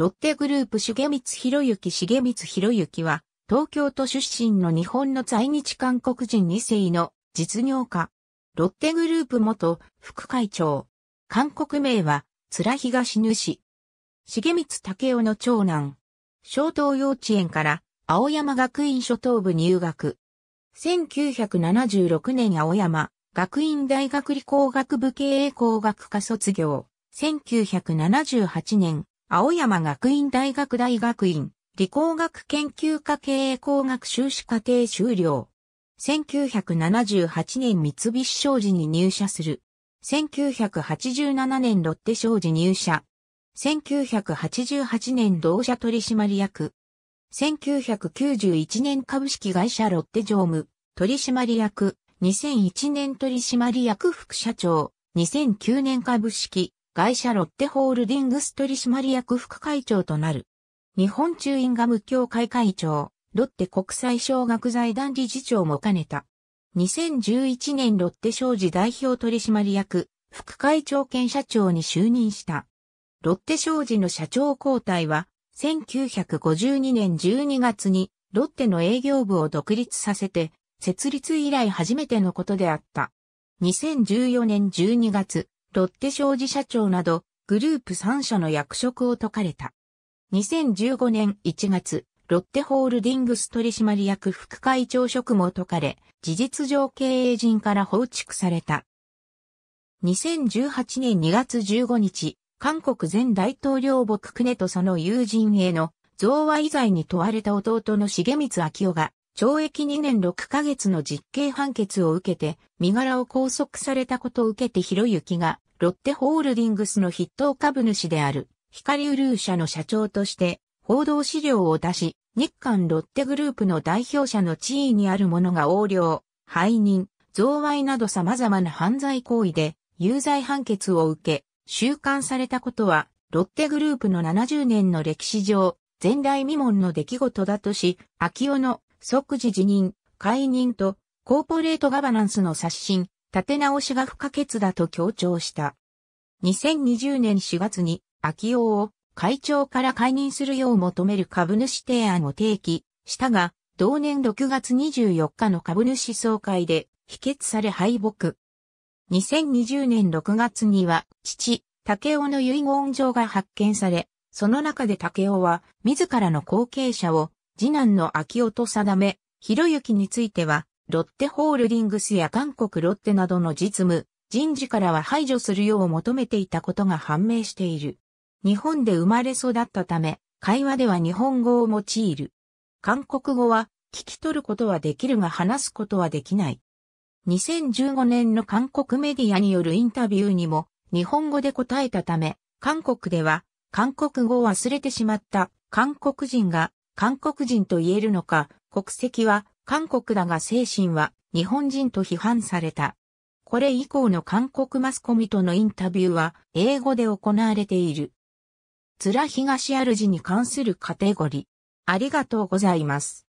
ロッテグループ重光博之重光博之は、東京都出身の日本の在日韓国人2世の実業家。ロッテグループ元副会長。韓国名は、津良東主。重光武雄の長男。小東幼稚園から青山学院初等部入学。1976年青山学院大学理工学部経営工学科卒業。1978年青山学院大学大学院、理工学研究科経営工学修士課程修了。1978年三菱商事に入社する。1987年ロッテ商事入社。1988年同社取締役。1991年株式会社ロッテ常務、取締役。2001年取締役副社長。2009年株式会社ロッテホールディングス取締役副会長となる。日本中インガム協会会長、ロッテ国際小学財団理事長も兼ねた。2011年ロッテ商事代表取締役、副会長兼社長に就任した。ロッテ商事の社長交代は、1952年12月にロッテの営業部を独立させて、設立以来初めてのことであった。2014年12月、ロッテ商事社長など、グループ3社の役職を解かれた。2015年1月、ロッテホールディングス取締役副会長職も解かれ、事実上経営陣から放逐された。2018年2月15日、韓国前大統領牧クネとその友人への贈賄罪に問われた弟の重光昭夫が懲役2年6ヶ月の実刑判決を受けて、身柄を拘束されたことを受けて広幸が、ロッテホールディングスの筆頭株主である、光ウルー社の社長として、報道資料を出し、日韓ロッテグループの代表者の地位にある者が横領、背任、贈賄など様々な犯罪行為で、有罪判決を受け、収監されたことは、ロッテグループの70年の歴史上、前代未聞の出来事だとし、秋尾の即時辞任、解任と、コーポレートガバナンスの刷新、立て直しが不可欠だと強調した。2020年4月に、秋尾を会長から解任するよう求める株主提案を提起したが、同年6月24日の株主総会で否決され敗北。2020年6月には、父、竹雄の遺言状が発見され、その中で竹雄は、自らの後継者を次男の秋音定め、博之については、ロッテホールディングスや韓国ロッテなどの実務、人事からは排除するよう求めていたことが判明している。日本で生まれ育ったため、会話では日本語を用いる。韓国語は聞き取ることはできるが話すことはできない。2015年の韓国メディアによるインタビューにも日本語で答えたため、韓国では韓国語を忘れてしまった韓国人が韓国人と言えるのか、国籍は韓国だが精神は日本人と批判された。これ以降の韓国マスコミとのインタビューは英語で行われている。津良東主に関するカテゴリー。ありがとうございます。